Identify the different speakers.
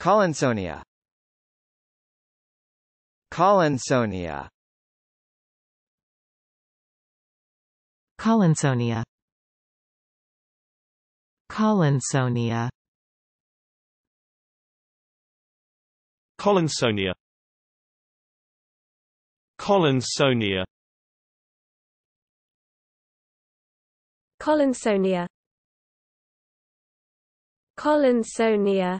Speaker 1: Collinsonia Collinsonia Collinsonia Collinsonia Collinsonia Collinsonia Collinsonia Collinsonia